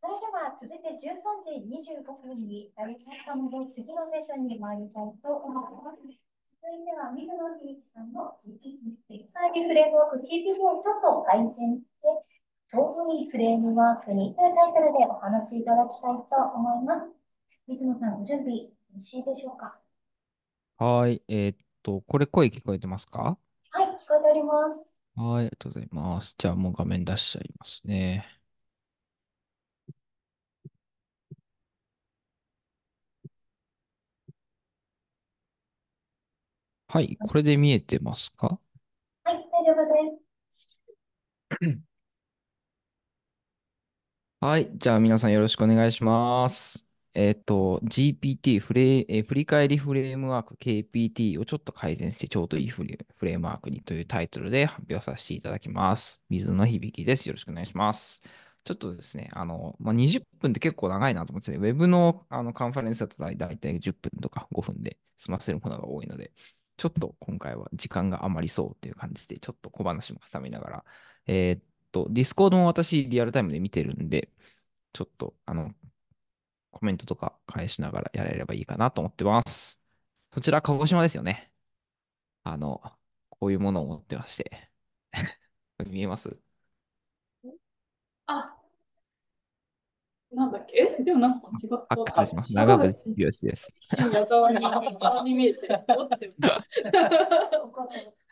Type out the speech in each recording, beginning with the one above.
それでは続いて13時25分になりましたので、次のセッションに参りたいと思います。続いては、水野秀樹さんの次期にフレームワーク TPP をちょっと改善して、ちょいフレームワークにというタイトルでお話しいただきたいと思います。水野さん、ご準備よろしいでしょうか。はい、えー、っと、これ声聞こえてますかはい、聞こえております。はい、ありがとうございます。じゃあもう画面出しちゃいますね。はい、これで見えてますかはい、大丈夫です。はい、じゃあ皆さんよろしくお願いします。えっ、ー、と、GPT フレ、えー、振り返りフレームワーク KPT をちょっと改善してちょうどいいフレームワークにというタイトルで発表させていただきます。水野響です。よろしくお願いします。ちょっとですね、あの、まあ、20分って結構長いなと思って、ね、ウェブのあのカンファレンスだと大体10分とか5分で済ませるものが多いので、ちょっと今回は時間が余りそうっていう感じで、ちょっと小話も挟みながら、えー、っと、ディスコードも私リアルタイムで見てるんで、ちょっとあの、コメントとか返しながらやれればいいかなと思ってます。そちら、鹿児島ですよね。あの、こういうものを持ってまして。見えますなんだっけでもなんか違った。発掘します。長渕剛です。に、に見えて、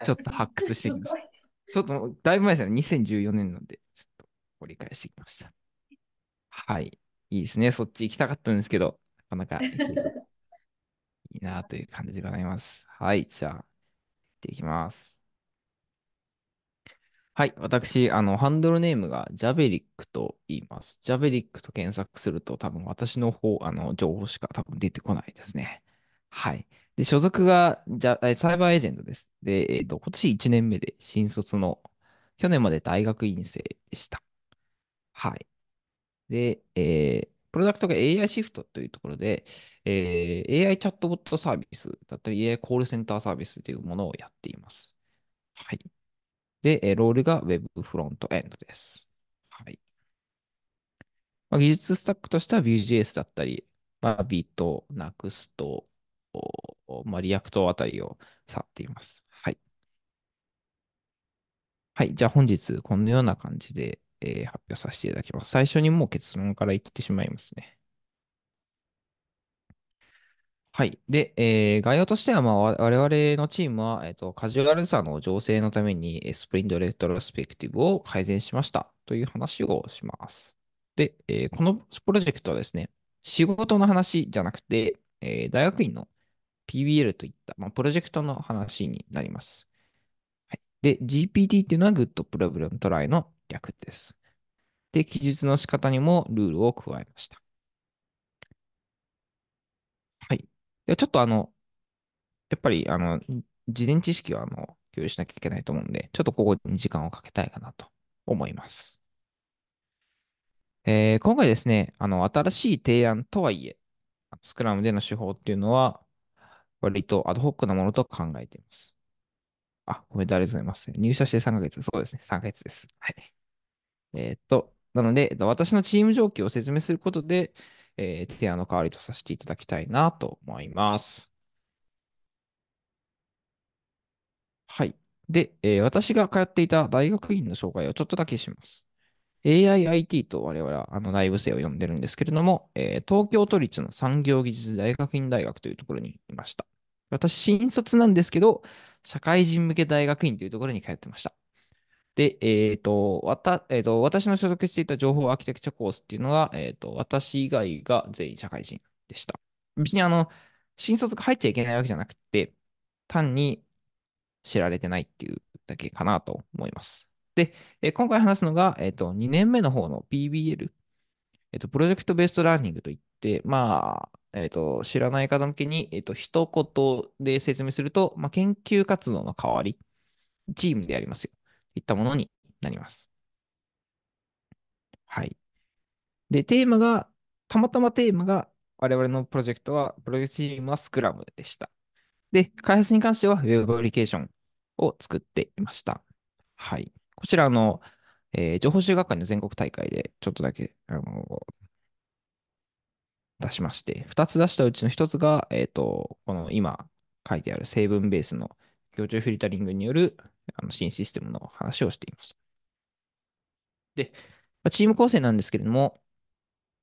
ちょっと発掘してきました。ちょっとだいぶ前ですよね。2014年なんで、ちょっと折り返してきました。はい。いいですね。そっち行きたかったんですけど、なかなかいいなという感じでございます。はい。じゃあ、行っていきます。はい。私、あの、ハンドルネームがジャベリックと言います。ジャベリックと検索すると、多分私の方、あの、情報しか多分出てこないですね。はい。で、所属がジャ、サイバーエージェントです。で、えっと、今年1年目で新卒の、去年まで大学院生でした。はい。で、えー、プロダクトが AI シフトというところで、えー、AI チャットボットサービスだったり AI コールセンターサービスというものをやっています。はい。で、ロールが Web フロントエンドです。はい。まあ、技術スタックとしては Vue.js だったり、まあ、Bit、Next、まあ、React あたりを去っています。はい。はい。じゃあ本日、このような感じで、えー、発表させていただきます。最初にもう結論から言ってしまいますね。はい。で、えー概要としては、まあ、我々のチームは、えっと、カジュアルさの醸成のために、えスプリントレトロスペクティブを改善しましたという話をします。で、えーこのプロジェクトはですね、仕事の話じゃなくて、えー大学院の PBL といった、まあ、プロジェクトの話になります。はい、で、GPT っていうのは Good Problem Try の略です。で、記述の仕方にもルールを加えました。ちょっとあの、やっぱり、あの、事前知識は、あの、共有しなきゃいけないと思うんで、ちょっとここに時間をかけたいかなと思います。えー、今回ですね、あの、新しい提案とはいえ、スクラムでの手法っていうのは、割とアドホックなものと考えています。あ、コメントありがとうございます。入社して3ヶ月。そうですね、3ヶ月です。はい。えー、っと、なので、私のチーム状況を説明することで、えー、提案の代わりとさせていただきたいなと思います。はい。で、えー、私が通っていた大学院の紹介をちょっとだけします。AIIT と我々はあの内部生を呼んでるんですけれども、えー、東京都立の産業技術大学院大学というところにいました。私、新卒なんですけど、社会人向け大学院というところに通ってました。で、えっ、ー、と、わた、えっ、ー、と、私の所属していた情報アーキテクチャコースっていうのが、えっ、ー、と、私以外が全員社会人でした。別にあの、新卒が入っちゃいけないわけじゃなくて、単に知られてないっていうだけかなと思います。で、え今回話すのが、えっ、と、2年目の方の PBL、えっ、と、プロジェクトベースラーニングといって、まあ、えっ、と、知らない方向けに、えっ、と、一言で説明すると、まあ、研究活動の代わり、チームでやりますよ。いったものになります。はい。で、テーマが、たまたまテーマが、我々のプロジェクトは、プロジェクトチームはスクラムでした。で、開発に関しては Web アプリケーションを作っていました。はい。こちら、の、えー、情報集学会の全国大会でちょっとだけ、あの出しまして、2つ出したうちの1つが、えっ、ー、と、この今書いてある成分ベースの行中フィルタリングによるあの新システムの話をしています。で、まあ、チーム構成なんですけれども、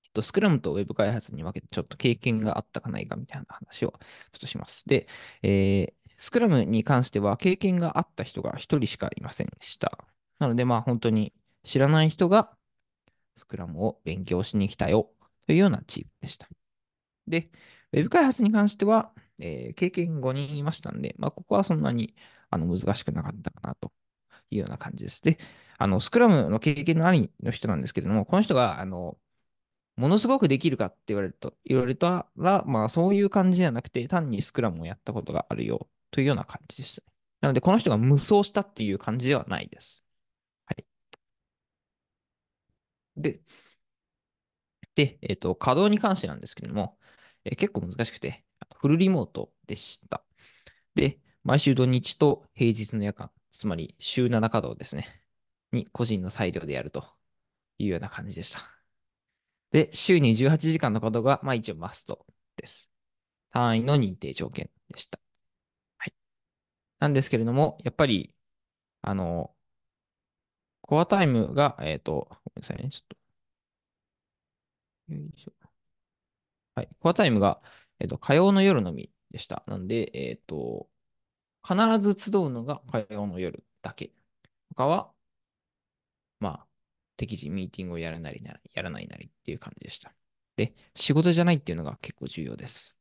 えっと、スクラムとウェブ開発に分けてちょっと経験があったかないかみたいな話をちょっとします。で、えー、スクラムに関しては経験があった人が1人しかいませんでした。なので、まあ本当に知らない人がスクラムを勉強しに来たよというようなチームでした。で、ウェブ開発に関しては、えー、経験5人いましたんで、まあ、ここはそんなにあの難しくなかったかなというような感じです。で、あのスクラムの経験のありの人なんですけれども、この人があのものすごくできるかって言われると、言われたら、まあそういう感じじゃなくて、単にスクラムをやったことがあるよというような感じでした。なので、この人が無双したっていう感じではないです。はい。で、で、えっ、ー、と、稼働に関してなんですけれども、えー、結構難しくて、フルリモートでした。で、毎週土日と平日の夜間、つまり週7稼働ですね、に個人の裁量でやるというような感じでした。で、週に18時間の稼働が、まあ一応マストです。単位の認定条件でした。はい。なんですけれども、やっぱり、あの、コアタイムが、えっ、ー、と、ごめんなさいね、ちょっと。よいしょ。はい。コアタイムが、えっ、ー、と、火曜の夜のみでした。なんで、えっ、ー、と、必ず集うのが火曜の夜だけ。他は、まあ、適時ミーティングをやらなりなら、やらないなりっていう感じでした。で、仕事じゃないっていうのが結構重要です。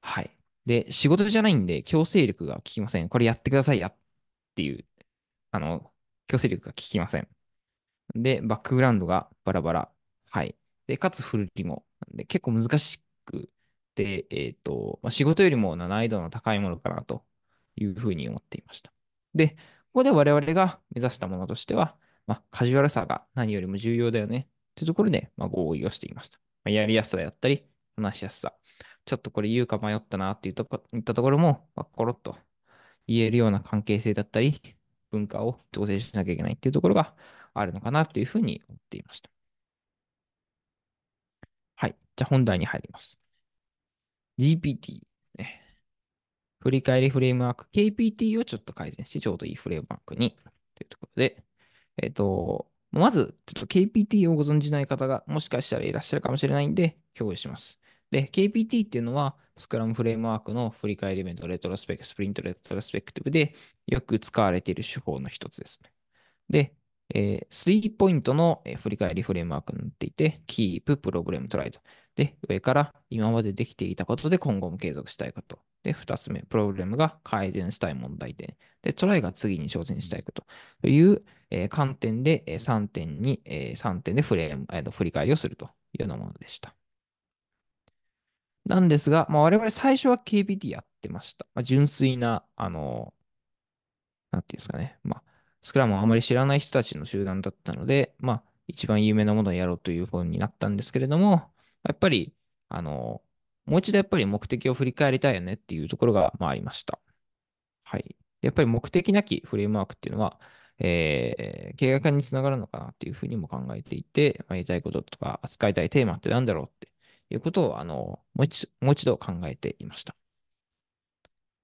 はい。で、仕事じゃないんで、強制力が効きません。これやってくださいやっていう、あの、強制力が効きません。で、バックグラウンドがバラバラ。はい。で、かつフルリモ。で、結構難しく、えっ、ー、と、まあ、仕事よりも難易度の高いものかなというふうに思っていました。で、ここで我々が目指したものとしては、まあ、カジュアルさが何よりも重要だよねというところで、まあ、合意をしていました。まあ、やりやすさであったり、話しやすさ。ちょっとこれ言うか迷ったなっていうとこいったところも、まあ、コロッと言えるような関係性だったり、文化を調整しなきゃいけないっていうところがあるのかなというふうに思っていました。はい。じゃあ本題に入ります。GPT、ね。振り返りフレームワーク、KPT をちょっと改善して、ちょうどいいフレームワークに。ということで、えっ、ー、と、まず、ちょっと KPT をご存じない方が、もしかしたらいらっしゃるかもしれないんで、共有します。で、KPT っていうのは、スクラムフレームワークの振り返りイベント、レトロスペクト、スプリント、レトロスペクティブでよく使われている手法の一つですね。で、えー、3ポイントの振り返りフレームワークになっていて、Keep、Problem、Tried。で、上から今までできていたことで今後も継続したいこと。で、二つ目、プログラムが改善したい問題点。で、トライが次に挑戦したいこと。という、えー、観点で、えー、3点に、えー、3点でフレーム、えー、振り返りをするというようなものでした。なんですが、まあ、我々最初は KBD やってました。まあ、純粋な、あのなんていうんですかね。まあ、スクラムをあまり知らない人たちの集団だったので、まあ、一番有名なものをやろうという本になったんですけれども、やっぱり、あの、もう一度やっぱり目的を振り返りたいよねっていうところが、まあ、ありました。はい。やっぱり目的なきフレームワークっていうのは、えー、経営化につながるのかなっていうふうにも考えていて、まあ、言いたいこととか扱いたいテーマって何だろうっていうことを、あの、もう一もう一度考えていました。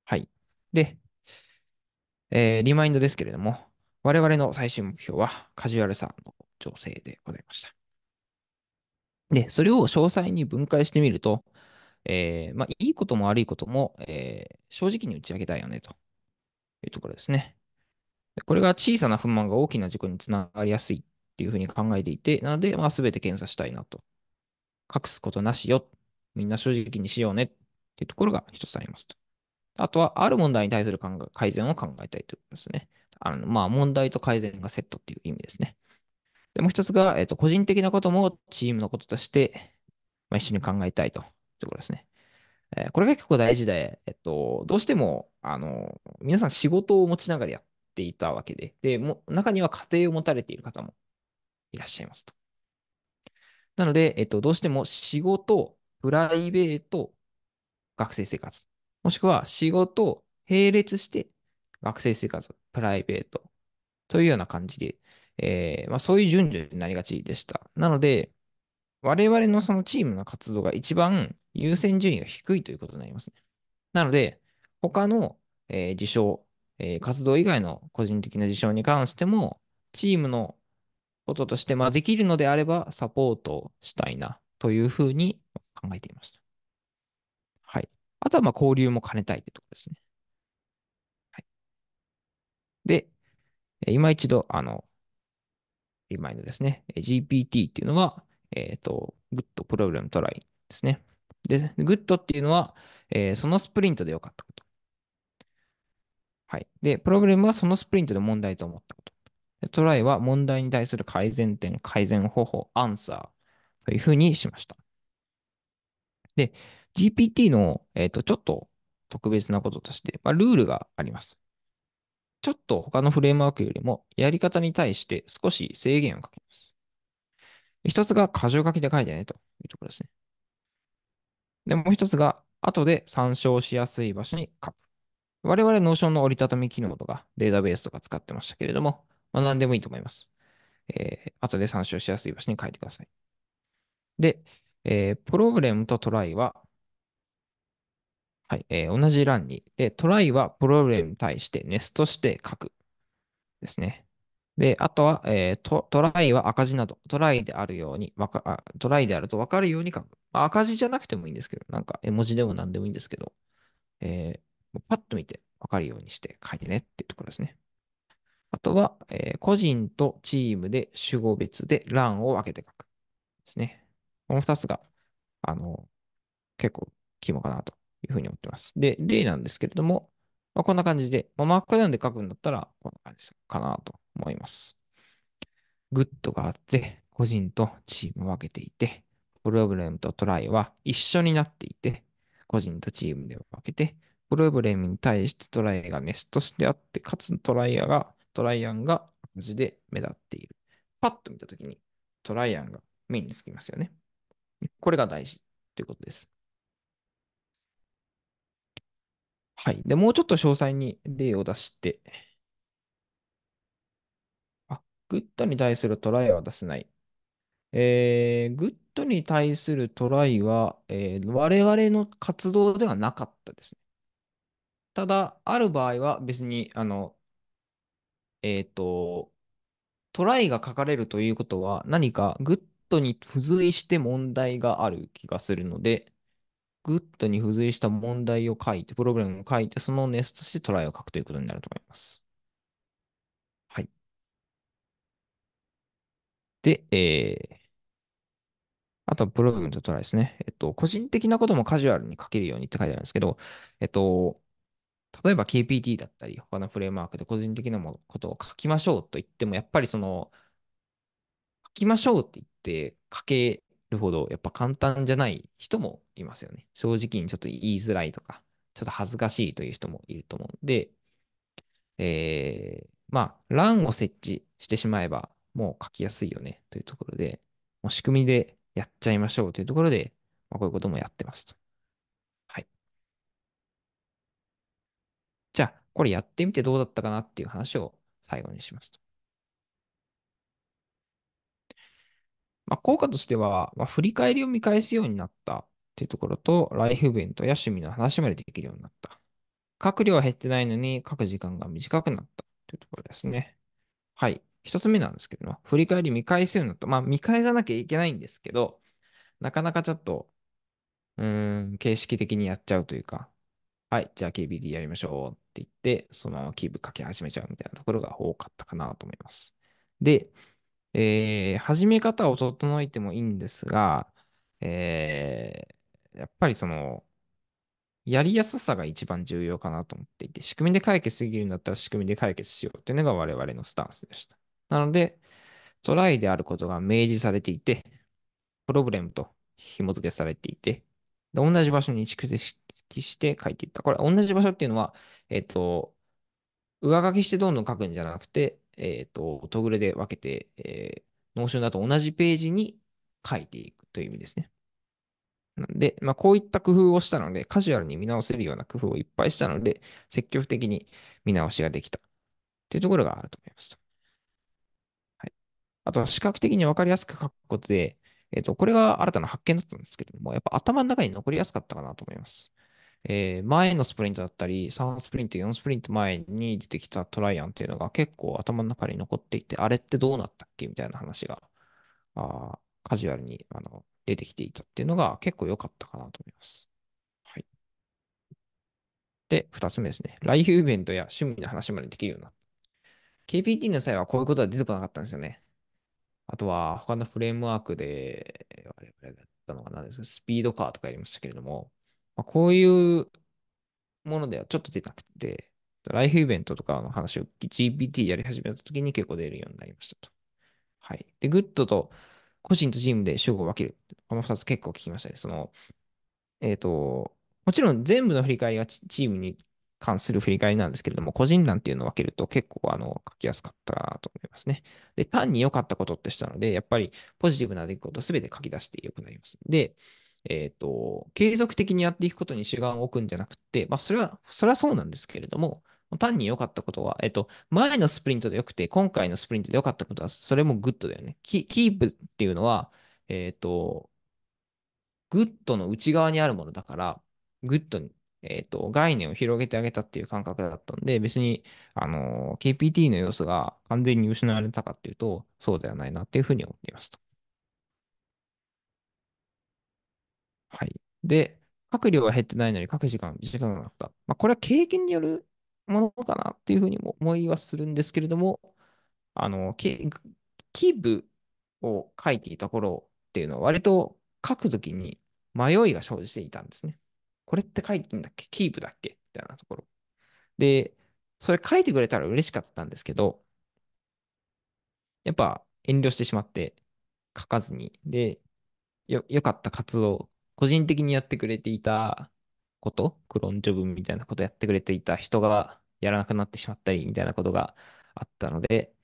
はい。で、えー、リマインドですけれども、我々の最終目標はカジュアルさの調整でございました。で、それを詳細に分解してみると、えー、まあ、いいことも悪いことも、えー、正直に打ち明けたいよねというところですね。これが小さな不満が大きな事故につながりやすいっていうふうに考えていて、なので、まあ、全て検査したいなと。隠すことなしよ。みんな正直にしようねっていうところが一つありますと。あとは、ある問題に対する改善を考えたいということですね。あのまあ、問題と改善がセットっていう意味ですね。で、もう一つが、えっ、ー、と、個人的なこともチームのこととして、まあ、一緒に考えたいというところですね。えー、これが結構大事で、えっと、どうしても、あの、皆さん仕事を持ちながらやっていたわけで、で、も中には家庭を持たれている方もいらっしゃいますと。なので、えっと、どうしても仕事、プライベート、学生生活、もしくは仕事、並列して学生生活、プライベートというような感じでえー、まあ、そういう順序になりがちでした。なので、我々のそのチームの活動が一番優先順位が低いということになりますね。なので、他の、えー、事象、えー、活動以外の個人的な事象に関しても、チームのこととして、まあ、できるのであればサポートしたいなというふうに考えていました。はい。あとはまあ交流も兼ねたいというところですね。はい、で、今一度、あの、マインドですね。GPT っていうのは、えっ、ー、と、Good Problem Try ですね。で、Good っていうのは、えー、そのスプリントで良かったこと。はい。で、プログラムはそのスプリントで問題と思ったこと。トライは問題に対する改善点、改善方法、アンサーというふうにしました。で、GPT の、えーと、とちょっと特別なこととして、まあ、ルールがあります。ちょっと他のフレームワークよりもやり方に対して少し制限をかけます。一つが箇条書きで書いてねというところですね。で、もう一つが後で参照しやすい場所に書く。我々、ノーションの折りたたみ機能とかデータベースとか使ってましたけれども、まあ、何でもいいと思います。えー、後で参照しやすい場所に書いてください。で、えー、プログラムとトライははい、えー、同じ欄に。で、トライはプロブレムに対してネストして書く。ですね。で、あとは、えー、ト、トライは赤字など、トライであるように、わかあトライであると分かるように書く。まあ、赤字じゃなくてもいいんですけど、なんか絵文字でも何でもいいんですけど、えー、パッと見て分かるようにして書いてねっていうところですね。あとは、えー、個人とチームで主語別で欄を分けて書く。ですね。この2つが、あの、結構肝かなというふうに思ってます。で、例なんですけれども、まあ、こんな感じで、まあ、マークダウンで書くんだったら、こんな感じかなと思います。グッドがあって、個人とチーム分けていて、プロブレムとトライは一緒になっていて、個人とチームで分けて、プロブレムに対してトライがネストしてあって、かつトライアが、トライアンが無事で目立っている。パッと見たときにトライアンが目につきますよね。これが大事ということです。はい。で、もうちょっと詳細に例を出して、あ、グッドに対するトライは出せない。えー、グッドに対するトライは、えー我々の活動ではなかったですね。ただ、ある場合は別に、あの、えっと、トライが書かれるということは、何かグッドに付随して問題がある気がするので、グッドに付随した問題を書いて、プログラムを書いて、そのネスとしてトライを書くということになると思います。はい。で、えー、あとはプログラムとトライですね。えっと、個人的なこともカジュアルに書けるようにって書いてあるんですけど、えっと、例えば KPT だったり、他のフレームワークで個人的なことを書きましょうと言っても、やっぱりその、書きましょうって言って書けるほど、やっぱ簡単じゃない人もいますよね。正直にちょっと言いづらいとか、ちょっと恥ずかしいという人もいると思うんで、えー、まあ、欄を設置してしまえば、もう書きやすいよねというところで、もう仕組みでやっちゃいましょうというところで、まあ、こういうこともやってますと。はい。じゃあ、これやってみてどうだったかなっていう話を最後にしますと。まあ、効果としては、まあ、振り返りを見返すようになったっていうところと、ライフイベントや趣味の話までできるようになった。書く量は減ってないのに書く時間が短くなったというところですね。はい。一つ目なんですけども、振り返り見返すようになった。まあ、見返さなきゃいけないんですけど、なかなかちょっと、うーん、形式的にやっちゃうというか、はい、じゃあ KBD やりましょうって言って、そのままキープ書き始めちゃうみたいなところが多かったかなと思います。で、えー、始め方を整えてもいいんですが、えー、やっぱりその、やりやすさが一番重要かなと思っていて、仕組みで解決できるんだったら仕組みで解決しようというのが我々のスタンスでした。なので、トライであることが明示されていて、プログレムと紐付けされていて、同じ場所に蓄積して書いていった。これ、同じ場所っていうのは、えっ、ー、と、上書きしてどんどん書くんじゃなくて、えっ、ー、と、トグルで分けて、えー、ノーションだと同じページに書いていくという意味ですね。なんで、まあ、こういった工夫をしたので、カジュアルに見直せるような工夫をいっぱいしたので、積極的に見直しができたというところがあると思います。はい、あとは視覚的に分かりやすく書くことで、えっ、ー、と、これが新たな発見だったんですけども、やっぱ頭の中に残りやすかったかなと思います。えー、前のスプリントだったり、3スプリント、4スプリント前に出てきたトライアンっていうのが結構頭の中に残っていて、あれってどうなったっけみたいな話が、あカジュアルにあの出てきていたっていうのが結構良かったかなと思います。はい。で、2つ目ですね。ライフイベントや趣味の話までできるようになった。KPT の際はこういうことは出てこなかったんですよね。あとは他のフレームワークで、あれ、あれだったのが何ですか、スピードカーとかやりましたけれども、まあ、こういうものではちょっと出なくて、ライフイベントとかの話を GPT やり始めた時に結構出るようになりましたと。はい。で、グッドと個人とチームで主語を分ける。この2つ結構聞きましたね。その、えっ、ー、と、もちろん全部の振り返りはチームに関する振り返りなんですけれども、個人欄っていうのを分けると結構あの書きやすかったなと思いますね。で、単に良かったことってしたので、やっぱりポジティブな出来事すべて書き出して良くなります。で、えっ、ー、と、継続的にやっていくことに主眼を置くんじゃなくて、まあ、それは、それはそうなんですけれども、単に良かったことは、えっ、ー、と、前のスプリントで良くて、今回のスプリントで良かったことは、それもグッドだよね。キープっていうのは、えっ、ー、と、グッドの内側にあるものだから、グッドに、えっ、と、概念を広げてあげたっていう感覚だったんで、別に、あの KPT の要素が完全に失われたかっていうと、そうではないなっていうふうに思っていますと。はい。で、書く量は減ってないのに書く時間は短くなった。まあ、これは経験によるものかなっていうふうにも思いはするんですけれども、あの、キーブを書いていた頃っていうのは、割と書くときに迷いが生じていたんですね。これって書いてんだっけキープだっけみたいなところ。で、それ書いてくれたら嬉しかったんですけど、やっぱ遠慮してしまって書かずに、で、よ、よかった活動個人的にやってくれていたこと、クロンジョブみたいなことやってくれていた人がやらなくなってしまったりみたいなことがあったので、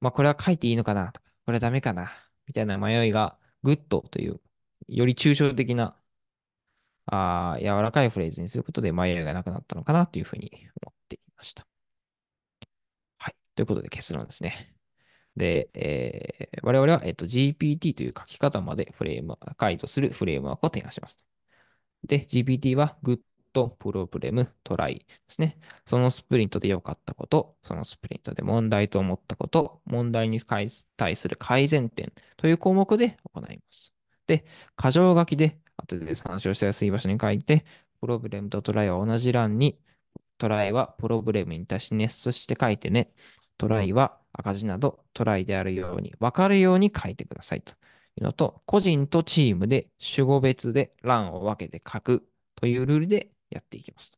まあこれは書いていいのかなとか、これはダメかなみたいな迷いがグッドという、より抽象的な、あ柔らかいフレーズにすることで迷いがなくなったのかなというふうに思っていました。はい。ということで結論ですね。で、えー、我々は、えっと、GPT という書き方までフレーム、解除するフレームワークを提案します。で、GPT は Good Problem Try ですね。そのスプリントで良かったこと、そのスプリントで問題と思ったこと、問題に対する改善点という項目で行います。で、箇条書きで後で参照しやすい場所に書いて、プロブレムとトライは同じ欄に、トライはプロブレムに対しネスして書いてね。トライは赤字などトライであるように分かるように書いてくださいというのと、個人とチームで主語別で欄を分けて書くというルールでやっていきます。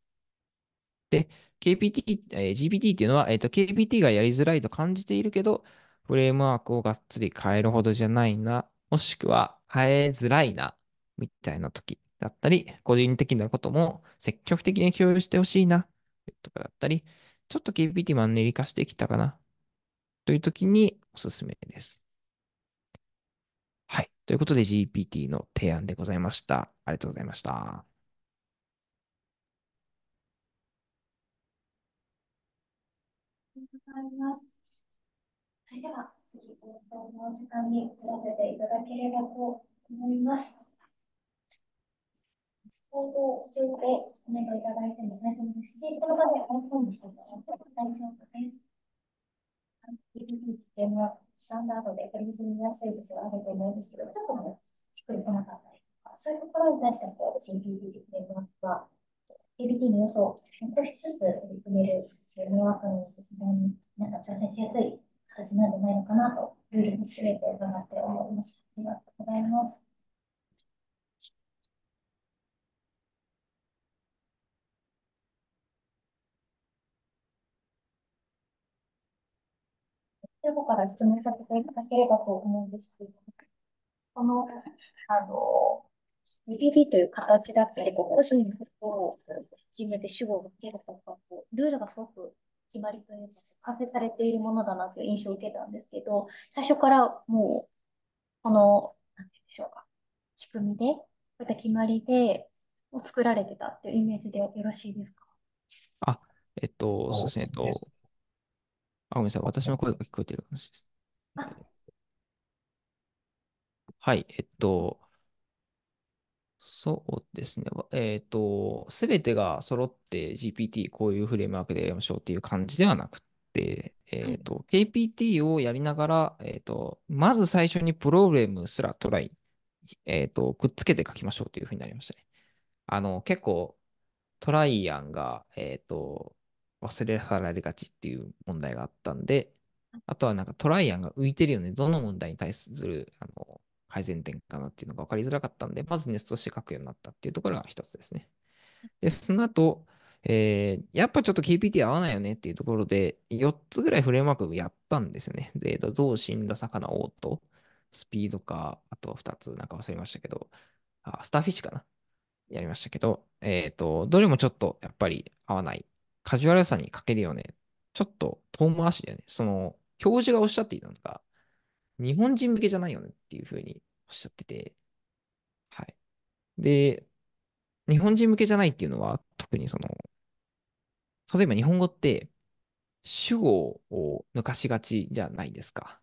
で、KPT、えー、GPT っていうのは、えーと、KPT がやりづらいと感じているけど、フレームワークをがっつり変えるほどじゃないな、もしくは変えづらいな、みたいな時だったり、個人的なことも積極的に共有してほしいな、とかだったり、ちょっと KPT マンネリ化してきたかなという時におすすめです。はい。ということで GPT の提案でございました。ありがとうございました。あります。はい、では次、お時間に移らせていただければと思います。相当教えてコメントいただいても大丈夫ですし、この場で改めにしてもらっても大丈夫です。危険はスタンダードで取り組みやすい時はあると思うんですけど、ちょっとね、しっくりこなかったりとか、そういうところに対しては、こう、CPD ネットワークは、CPD の予想を検討しつつ取り組めるネットワークの非常になんか挑戦しやすい形なんじゃないのかなと、ルールも含めて伺って思いました。ありがとうございます。の方から質問させていただければと思うんですけど、この、あの、GPD という形だったり、こう個人のことを自分で主語を受けるとか、こうルールがすごく決まりというか、完成されているものだなという印象を受けたんですけど、最初からもう、この、なんて言うんでしょうか、仕組みで、こういった決まりで、を作られてたっていうイメージでよろしいですかあ、えっと、そうですね、えっと、あ、ごめんなさい。私の声が聞こえてる話です。はい。えっと、そうですね。えっと、すべてが揃って GPT こういうフレームワークでやりましょうっていう感じではなくて、えっと、KPT をやりながら、えっと、まず最初にプログレムすらトライ、えっと、くっつけて書きましょうというふうになりましたね。あの、結構、トライアンが、えっと、忘れ去られがちっていう問題があったんで、あとはなんかトライアンが浮いてるよね、どの問題に対するあの改善点かなっていうのが分かりづらかったんで、まずネストして書くようになったっていうところが一つですね。で、その後、えー、やっぱちょっと KPT 合わないよねっていうところで、4つぐらいフレームワークやったんですよね。で、死んだ魚オート、スピードか、あと2つなんか忘れましたけど、あ、スターフィッシュかなやりましたけど、えっ、ー、と、どれもちょっとやっぱり合わないカジュアルさに欠けるよね。ちょっと遠回しだよね。その、教授がおっしゃっていたのが、日本人向けじゃないよねっていうふうにおっしゃってて、はい。で、日本人向けじゃないっていうのは、特にその、例えば日本語って、主語を抜かしがちじゃないですか。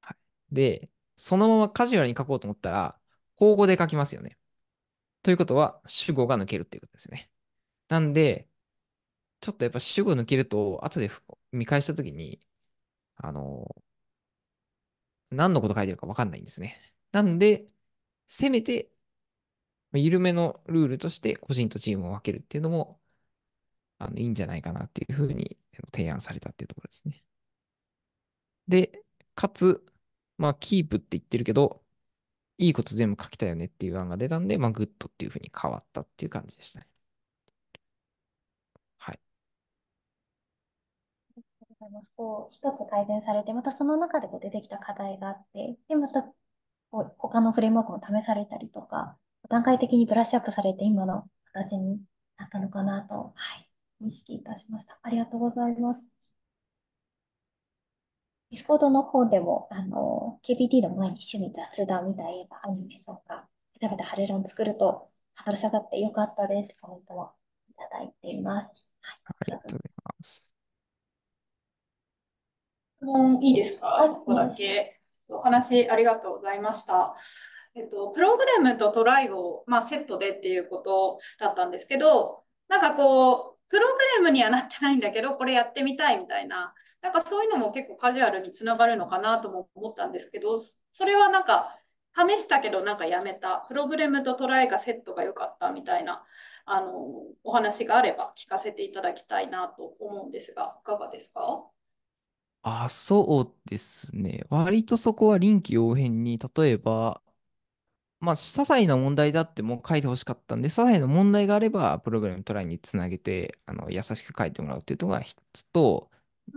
はい、で、そのままカジュアルに書こうと思ったら、口語で書きますよね。ということは、主語が抜けるっていうことですね。なんで、ちょっとやっぱ主語抜けると、後で見返したときに、あの、何のこと書いてるか分かんないんですね。なんで、せめて、緩めのルールとして個人とチームを分けるっていうのも、あの、いいんじゃないかなっていうふうに提案されたっていうところですね。で、かつ、まあ、キープって言ってるけど、いいこと全部書きたよねっていう案が出たんで、まあ、グッドっていうふうに変わったっていう感じでしたね。こう一つ改善されて、またその中でこう出てきた課題があって、で、またこう他のフレームワークも試されたりとか、段階的にブラッシュアップされて今の形になったのかなと、はい、認識いたしました。ありがとうございます。ディスコードの方でも、あの、k p t の前に趣味雑談みたいなアニメとか、食べたハレラン作ると、働き下がってよかったですってコメントをいただいています。はい、ありがとうございます。問いいですか、はい、ここだけ。お話ありがとうございました。えっと、プログラムとトライを、まあ、セットでっていうことだったんですけど、なんかこう、プログラムにはなってないんだけど、これやってみたいみたいな、なんかそういうのも結構カジュアルにつながるのかなとも思ったんですけど、それはなんか、試したけどなんかやめた、プログラムとトライがセットが良かったみたいな、あの、お話があれば聞かせていただきたいなと思うんですが、いかがですかあ、そうですね。割とそこは臨機応変に、例えば、まあ、些細な問題であっても書いてほしかったんで、些細な問題があれば、プログラムトライにつなげて、あの、優しく書いてもらうっていうのが一つと、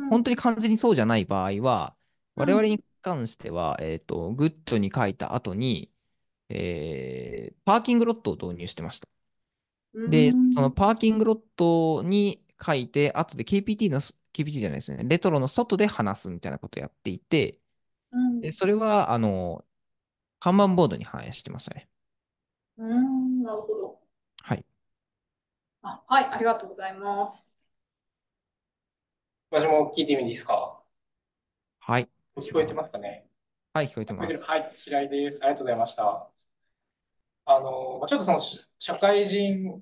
本当に完全にそうじゃない場合は、我々に関しては、えっと、グッドに書いた後に、えー、パーキングロットを導入してました。で、そのパーキングロットに、書いて、後で KPT の、KPT じゃないですね、レトロの外で話すみたいなことをやっていて、うん、でそれは、あの、看板ボードに反映してましたね。うん、なるほど。はい。あはい、ありがとうございます。私も聞いてみいいですかはい。聞こえてますかねはい、聞こえてます。はい、平井です。ありがとうございました。あの、ちょっとその社会人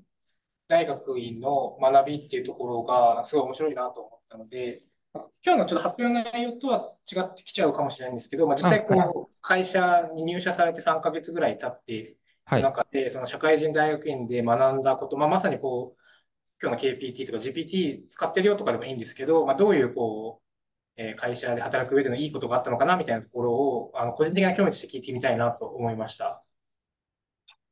大学院の学びっていうところがすごい面白いなと思ったので、今日のちょっと発表の内容とは違ってきちゃうかもしれないんですけど、まあ、実際こう会社に入社されて3ヶ月ぐらい経って、中で、はい、その社会人大学院で学んだこと、まあ、まさにこう今日の KPT とか GPT 使ってるよとかでもいいんですけど、まあ、どういうこう、え会社で働く上でのいいことがあったのかなみたいなところをあの個人的な興味として聞いてみたいなと思いました。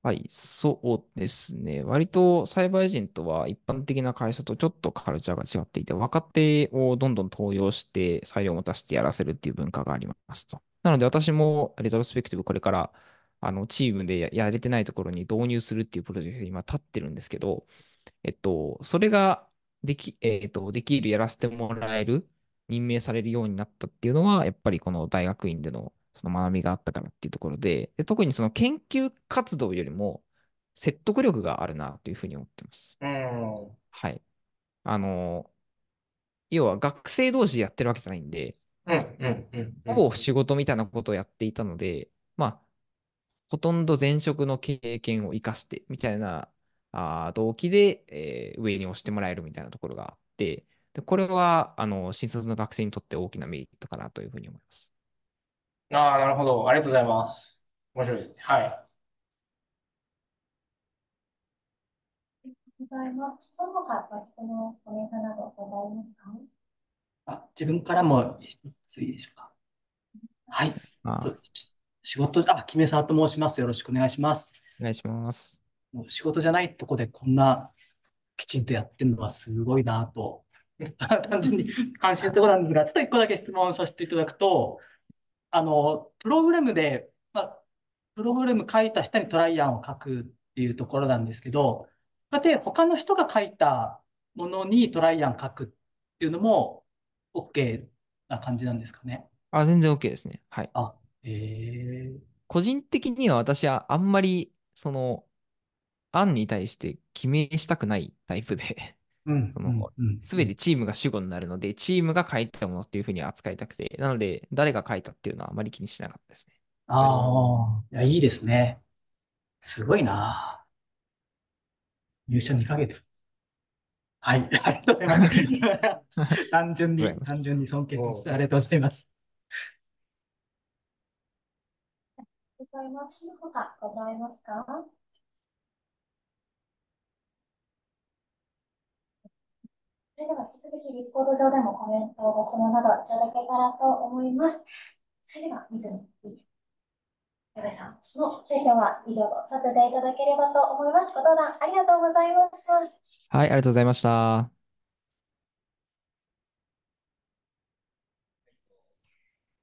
はい、そうですね。割と栽培人とは一般的な会社とちょっとカルチャーが違っていて、若手をどんどん登用して裁量を持たせてやらせるっていう文化がありますと。なので私もレトロスペクティブこれからあのチームでやれてないところに導入するっていうプロジェクトに今立ってるんですけど、えっと、それができ,、えー、っと、できるやらせてもらえる、任命されるようになったっていうのは、やっぱりこの大学院でのその学びがあったからっていうところで、で特にその研究活動よりも説得力があるなというふうに思ってます。はい。あの、要は学生同士やってるわけじゃないんで、ほぼ仕事みたいなことをやっていたので、まあ、ほとんど前職の経験を生かしてみたいなあ動機で、えー、上に押してもらえるみたいなところがあって、でこれはあの新卒の学生にとって大きなメリットかなというふうに思います。ああ、なるほど。ありがとうございます。面白いですね。はい。ごいその他、ご質問、コメントなどございますかあ、自分からも一ついいでしょうか。はい。まあ、仕事、あ、キメサワと申します。よろしくお願いします。お願いします。もう仕事じゃないとこでこんなきちんとやってるのはすごいなと、単純に関心したところなんですが、ちょっと一個だけ質問させていただくと、あの、プログラムで、まあ、プログラム書いた人にトライアンを書くっていうところなんですけど、まうって他の人が書いたものにトライアン書くっていうのも OK な感じなんですかね。あ、全然 OK ですね。はい。あ、えー、個人的には私はあんまり、その、案に対して決めしたくないタイプでその、すべてチームが主語になるので、チームが書いたものっていうふうに扱いたくて、なので、誰が書いたっていうのはあまり気にしなかったですね。ああ、いいいですね。すごいな。入社2ヶ月。はい、ありがとうございます。単純に、単純に尊敬です。ありがとうございます。ございます。他ございますかそれでは引き続きディスコード上でもコメント、ご質問などいただけたらと思います。それでは、水野矢部さんのセッションは以上とさせていただければと思います。ご登壇ありがとうございました。はい、ありがとうございました。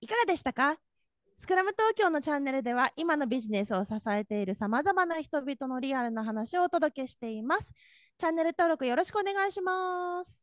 いかがでしたかスクラム東京のチャンネルでは今のビジネスを支えているさまざまな人々のリアルな話をお届けしています。チャンネル登録よろしくお願いします。